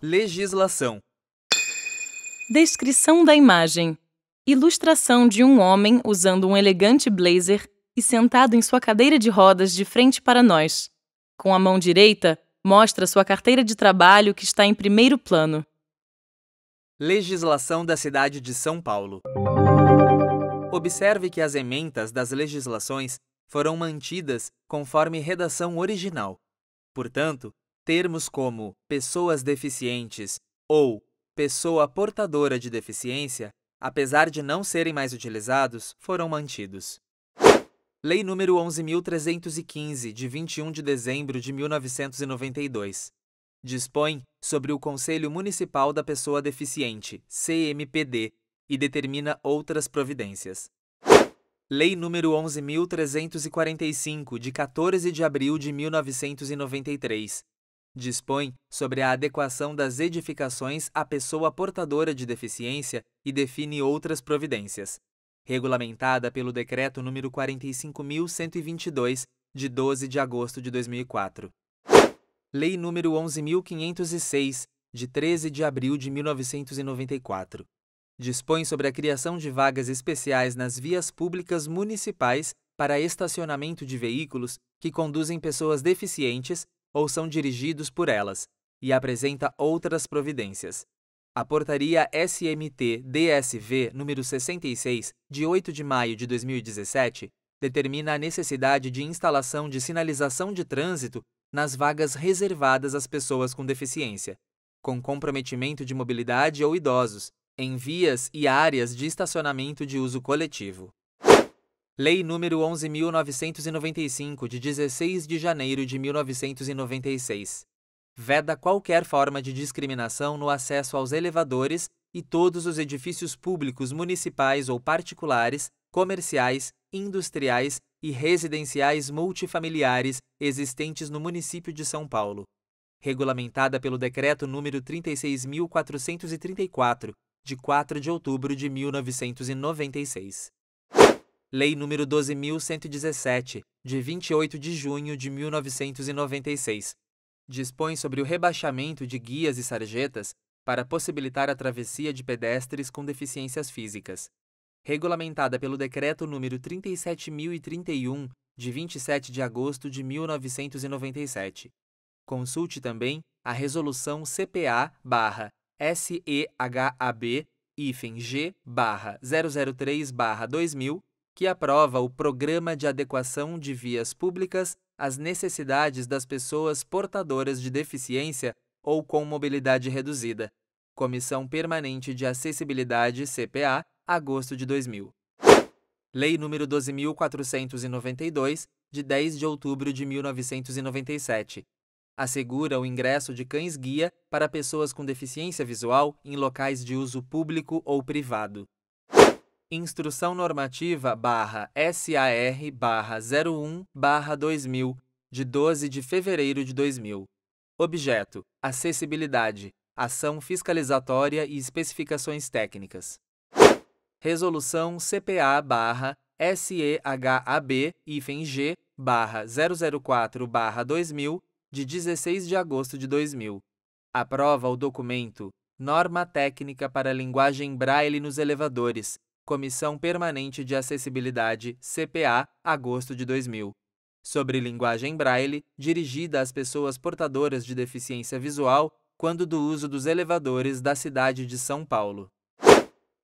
Legislação. Descrição da imagem. Ilustração de um homem usando um elegante blazer e sentado em sua cadeira de rodas de frente para nós. Com a mão direita, mostra sua carteira de trabalho que está em primeiro plano. Legislação da cidade de São Paulo. Observe que as ementas das legislações foram mantidas conforme redação original. Portanto, Termos como pessoas deficientes ou pessoa portadora de deficiência, apesar de não serem mais utilizados, foram mantidos. Lei número 11.315, de 21 de dezembro de 1992, dispõe sobre o Conselho Municipal da Pessoa Deficiente, CMPD, e determina outras providências. Lei número 11.345, de 14 de abril de 1993, Dispõe sobre a adequação das edificações à pessoa portadora de deficiência e define outras providências. Regulamentada pelo Decreto número 45.122, de 12 de agosto de 2004. Lei número 11.506, de 13 de abril de 1994 dispõe sobre a criação de vagas especiais nas vias públicas municipais para estacionamento de veículos que conduzem pessoas deficientes ou são dirigidos por elas, e apresenta outras providências. A Portaria SMT-DSV número 66, de 8 de maio de 2017, determina a necessidade de instalação de sinalização de trânsito nas vagas reservadas às pessoas com deficiência, com comprometimento de mobilidade ou idosos, em vias e áreas de estacionamento de uso coletivo. Lei número 11.995, de 16 de janeiro de 1996, veda qualquer forma de discriminação no acesso aos elevadores e todos os edifícios públicos municipais ou particulares, comerciais, industriais e residenciais multifamiliares existentes no município de São Paulo. Regulamentada pelo Decreto número 36.434, de 4 de outubro de 1996. Lei nº 12.117, de 28 de junho de 1996, dispõe sobre o rebaixamento de guias e sarjetas para possibilitar a travessia de pedestres com deficiências físicas. Regulamentada pelo Decreto nº 37.031, de 27 de agosto de 1997. Consulte também a Resolução CPA-SEHAB-G-003-2000 que aprova o Programa de Adequação de Vias Públicas às Necessidades das Pessoas Portadoras de Deficiência ou com Mobilidade Reduzida. Comissão Permanente de Acessibilidade, CPA, agosto de 2000. Lei nº 12.492, de 10 de outubro de 1997. Assegura o ingresso de cães-guia para pessoas com deficiência visual em locais de uso público ou privado. Instrução Normativa barra SAR barra 01 barra 2000, de 12 de fevereiro de 2000. Objeto: Acessibilidade, Ação Fiscalizatória e Especificações Técnicas. Resolução CPA barra SEHAB-G barra 004 barra 2000, de 16 de agosto de 2000. Aprova o documento Norma Técnica para a Linguagem Braille nos Elevadores, Comissão Permanente de Acessibilidade, CPA, agosto de 2000, sobre linguagem braille dirigida às pessoas portadoras de deficiência visual quando do uso dos elevadores da cidade de São Paulo.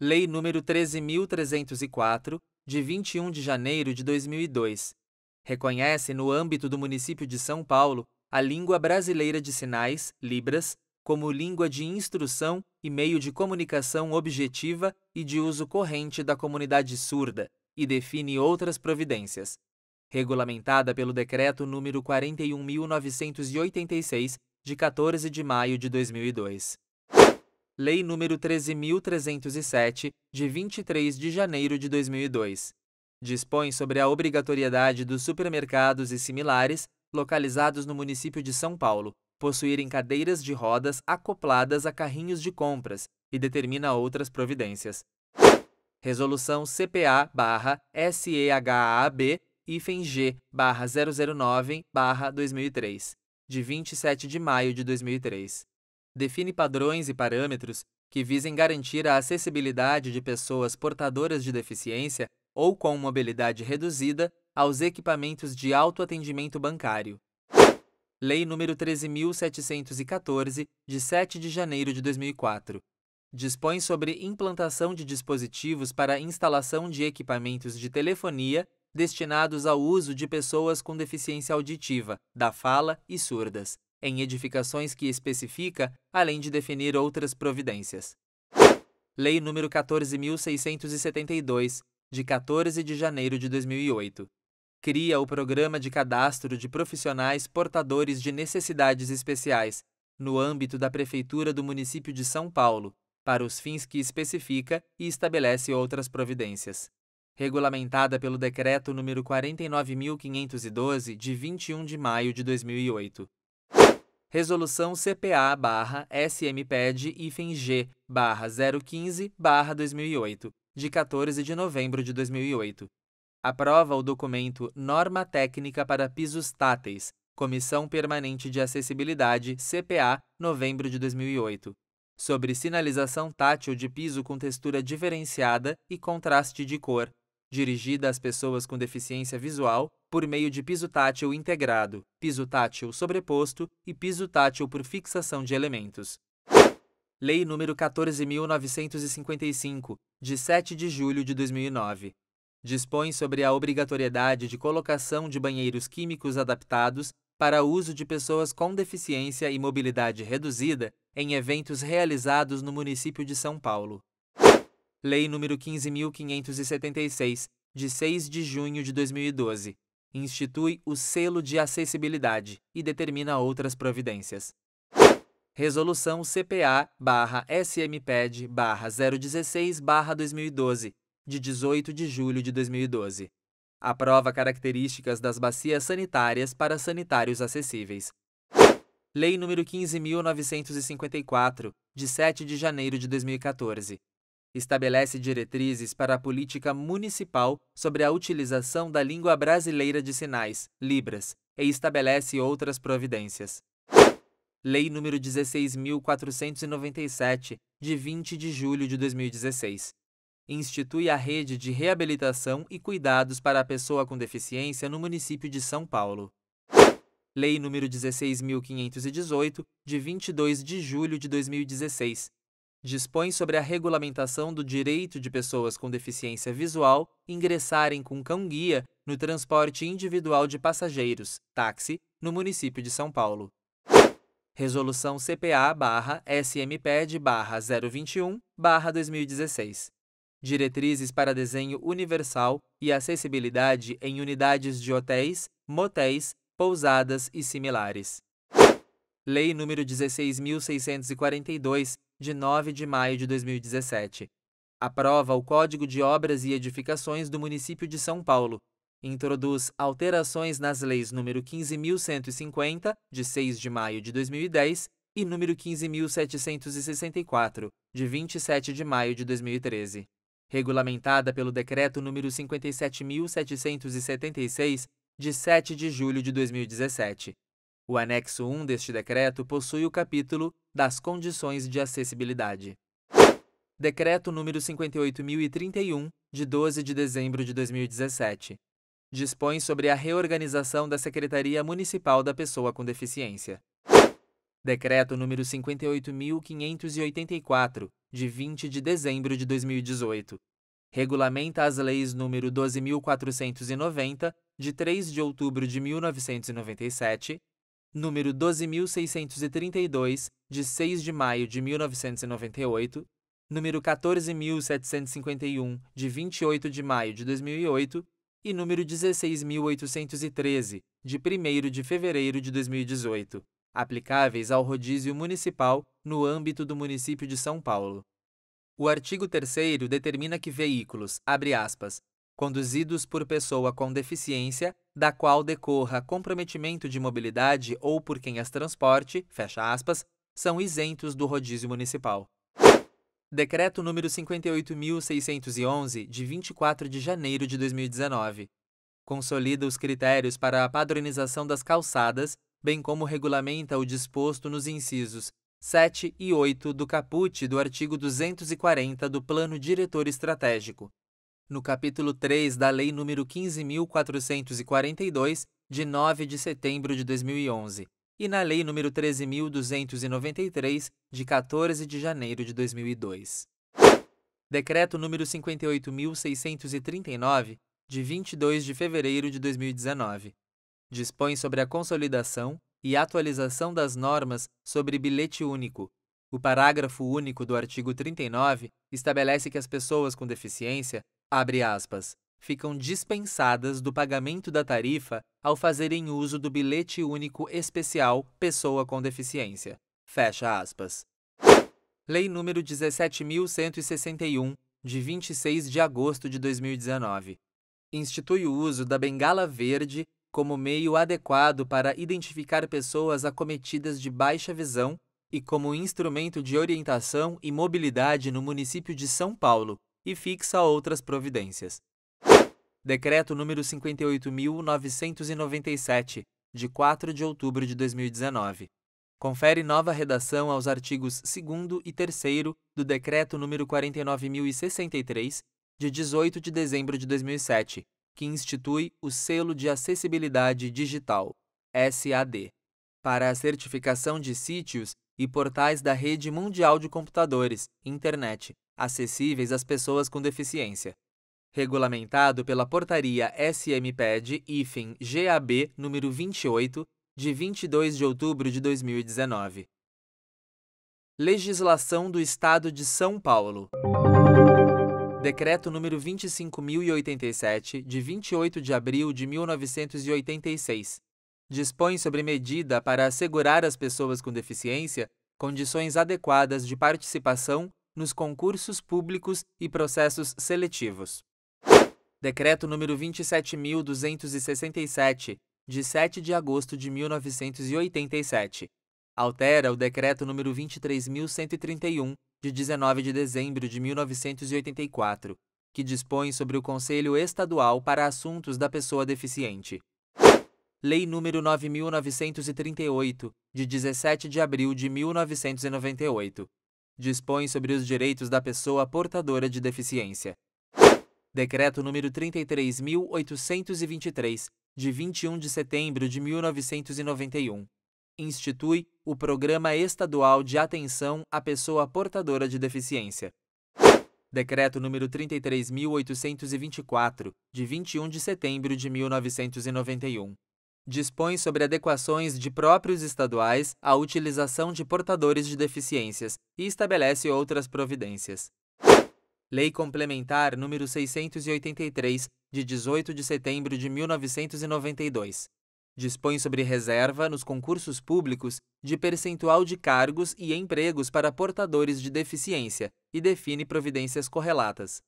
Lei nº 13.304, de 21 de janeiro de 2002, reconhece no âmbito do município de São Paulo a língua brasileira de sinais, Libras, como língua de instrução e meio de comunicação objetiva e de uso corrente da comunidade surda, e define outras providências. Regulamentada pelo Decreto número 41.986, de 14 de maio de 2002. Lei número 13.307, de 23 de janeiro de 2002. Dispõe sobre a obrigatoriedade dos supermercados e similares localizados no município de São Paulo possuírem cadeiras de rodas acopladas a carrinhos de compras e determina outras providências. Resolução cpa sehab IFEN-G-009-2003, de 27 de maio de 2003. Define padrões e parâmetros que visem garantir a acessibilidade de pessoas portadoras de deficiência ou com mobilidade reduzida aos equipamentos de autoatendimento bancário, Lei nº 13.714, de 7 de janeiro de 2004. Dispõe sobre implantação de dispositivos para instalação de equipamentos de telefonia destinados ao uso de pessoas com deficiência auditiva, da fala e surdas, em edificações que especifica, além de definir outras providências. Lei nº 14.672, de 14 de janeiro de 2008 cria o Programa de Cadastro de Profissionais Portadores de Necessidades Especiais, no âmbito da Prefeitura do município de São Paulo, para os fins que especifica e estabelece outras providências. Regulamentada pelo Decreto nº 49.512, de 21 de maio de 2008. Resolução CPA-SMPED-G-015-2008, de 14 de novembro de 2008, aprova o documento Norma Técnica para Pisos Táteis, Comissão Permanente de Acessibilidade, CPA, novembro de 2008, sobre sinalização tátil de piso com textura diferenciada e contraste de cor, dirigida às pessoas com deficiência visual por meio de piso tátil integrado, piso tátil sobreposto e piso tátil por fixação de elementos. Lei nº 14.955, de 7 de julho de 2009 dispõe sobre a obrigatoriedade de colocação de banheiros químicos adaptados para uso de pessoas com deficiência e mobilidade reduzida em eventos realizados no município de São Paulo. Lei nº 15.576, de 6 de junho de 2012, institui o selo de acessibilidade e determina outras providências. Resolução CPA/SMPED/016/2012 de 18 de julho de 2012. Aprova características das bacias sanitárias para sanitários acessíveis. Lei nº 15.954, de 7 de janeiro de 2014, estabelece diretrizes para a política municipal sobre a utilização da língua brasileira de sinais, Libras, e estabelece outras providências. Lei nº 16.497, de 20 de julho de 2016, institui a rede de reabilitação e cuidados para a pessoa com deficiência no município de São Paulo. Lei nº 16.518, de 22 de julho de 2016, dispõe sobre a regulamentação do direito de pessoas com deficiência visual ingressarem com cão-guia no transporte individual de passageiros, táxi, no município de São Paulo. Resolução CPA/SMPED/021/2016 diretrizes para desenho universal e acessibilidade em unidades de hotéis, motéis, pousadas e similares. Lei nº 16.642, de 9 de maio de 2017. Aprova o Código de Obras e Edificações do município de São Paulo. Introduz alterações nas leis nº 15.150, de 6 de maio de 2010, e número 15.764, de 27 de maio de 2013 regulamentada pelo Decreto número 57.776, de 7 de julho de 2017. O anexo 1 deste decreto possui o capítulo das condições de acessibilidade. Decreto número 58031, de 12 de dezembro de 2017, dispõe sobre a reorganização da Secretaria Municipal da Pessoa com Deficiência. Decreto número 58.584, de 20 de dezembro de 2018. Regulamenta as leis número 12.490, de 3 de outubro de 1997, número 12.632, de 6 de maio de 1998, número 14.751, de 28 de maio de 2008, e número 16.813, de 1 de fevereiro de 2018 aplicáveis ao rodízio municipal no âmbito do município de São Paulo. O artigo 3 determina que veículos, abre aspas, conduzidos por pessoa com deficiência, da qual decorra comprometimento de mobilidade ou por quem as transporte, fecha aspas, são isentos do rodízio municipal. Decreto número 58.611, de 24 de janeiro de 2019. Consolida os critérios para a padronização das calçadas bem como regulamenta o disposto nos incisos 7 e 8 do caput do artigo 240 do Plano Diretor Estratégico. No capítulo 3 da Lei nº 15.442, de 9 de setembro de 2011, e na Lei nº 13.293, de 14 de janeiro de 2002. Decreto número 58.639, de 22 de fevereiro de 2019 dispõe sobre a consolidação e atualização das normas sobre bilhete único. O parágrafo único do artigo 39 estabelece que as pessoas com deficiência, abre aspas, ficam dispensadas do pagamento da tarifa ao fazerem uso do bilhete único especial pessoa com deficiência. Fecha aspas. Lei número 17161 de 26 de agosto de 2019 institui o uso da bengala verde como meio adequado para identificar pessoas acometidas de baixa visão e como instrumento de orientação e mobilidade no município de São Paulo e fixa outras providências. Decreto número 58.997, de 4 de outubro de 2019. Confere nova redação aos artigos 2 e 3 do Decreto número 49.063, de 18 de dezembro de 2007, que institui o Selo de Acessibilidade Digital, SAD, para a certificação de sítios e portais da Rede Mundial de Computadores, Internet, acessíveis às pessoas com deficiência. Regulamentado pela Portaria SMPED-GAB número 28, de 22 de outubro de 2019. Legislação do Estado de São Paulo. Decreto número 25087, de 28 de abril de 1986, dispõe sobre medida para assegurar às pessoas com deficiência condições adequadas de participação nos concursos públicos e processos seletivos. Decreto número 27267, de 7 de agosto de 1987, altera o decreto número 23131 de 19 de dezembro de 1984, que dispõe sobre o Conselho Estadual para Assuntos da Pessoa Deficiente. Lei número 9938, de 17 de abril de 1998, dispõe sobre os direitos da pessoa portadora de deficiência. Decreto número 33823, de 21 de setembro de 1991, institui o Programa Estadual de Atenção à Pessoa Portadora de Deficiência. Decreto número 33824, de 21 de setembro de 1991. Dispõe sobre adequações de próprios estaduais à utilização de portadores de deficiências e estabelece outras providências. Lei Complementar número 683, de 18 de setembro de 1992 Dispõe sobre reserva nos concursos públicos de percentual de cargos e empregos para portadores de deficiência e define providências correlatas.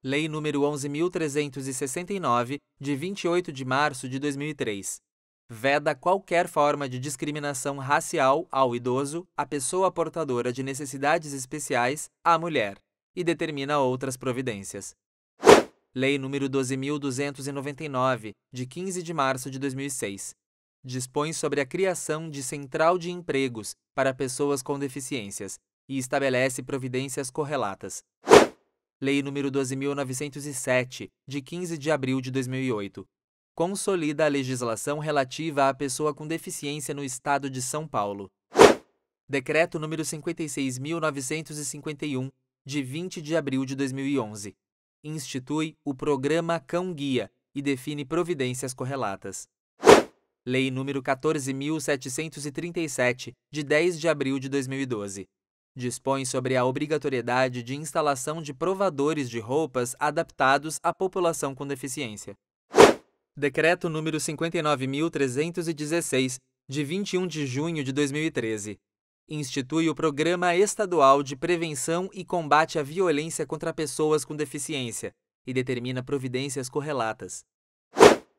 Lei nº 11.369, de 28 de março de 2003. Veda qualquer forma de discriminação racial ao idoso, à pessoa portadora de necessidades especiais, à mulher, e determina outras providências. Lei nº 12.299, de 15 de março de 2006, dispõe sobre a criação de central de empregos para pessoas com deficiências e estabelece providências correlatas. Lei nº 12.907, de 15 de abril de 2008, consolida a legislação relativa à pessoa com deficiência no Estado de São Paulo. Decreto nº 56.951, de 20 de abril de 2011, institui o Programa Cão Guia e define providências correlatas. Lei número 14.737, de 10 de abril de 2012. Dispõe sobre a obrigatoriedade de instalação de provadores de roupas adaptados à população com deficiência. Decreto número 59.316, de 21 de junho de 2013 institui o Programa Estadual de Prevenção e Combate à Violência contra Pessoas com Deficiência e determina providências correlatas.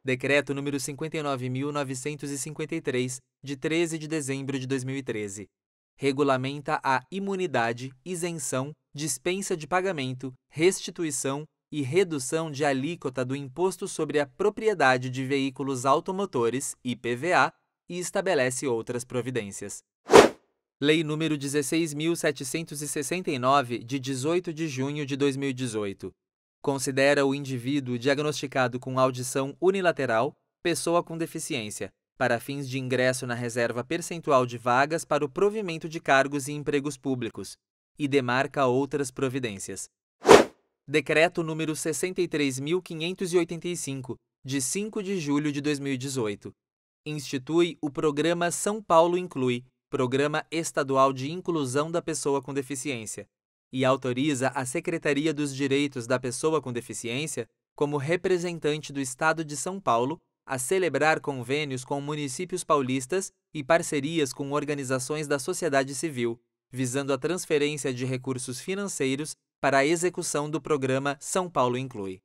Decreto número 59.953, de 13 de dezembro de 2013. Regulamenta a imunidade, isenção, dispensa de pagamento, restituição e redução de alíquota do Imposto sobre a Propriedade de Veículos Automotores, IPVA, e estabelece outras providências. Lei nº 16.769, de 18 de junho de 2018. Considera o indivíduo diagnosticado com audição unilateral pessoa com deficiência, para fins de ingresso na reserva percentual de vagas para o provimento de cargos e empregos públicos, e demarca outras providências. Decreto número 63.585, de 5 de julho de 2018. Institui o Programa São Paulo Inclui, Programa Estadual de Inclusão da Pessoa com Deficiência, e autoriza a Secretaria dos Direitos da Pessoa com Deficiência, como representante do Estado de São Paulo, a celebrar convênios com municípios paulistas e parcerias com organizações da sociedade civil, visando a transferência de recursos financeiros para a execução do programa São Paulo Inclui.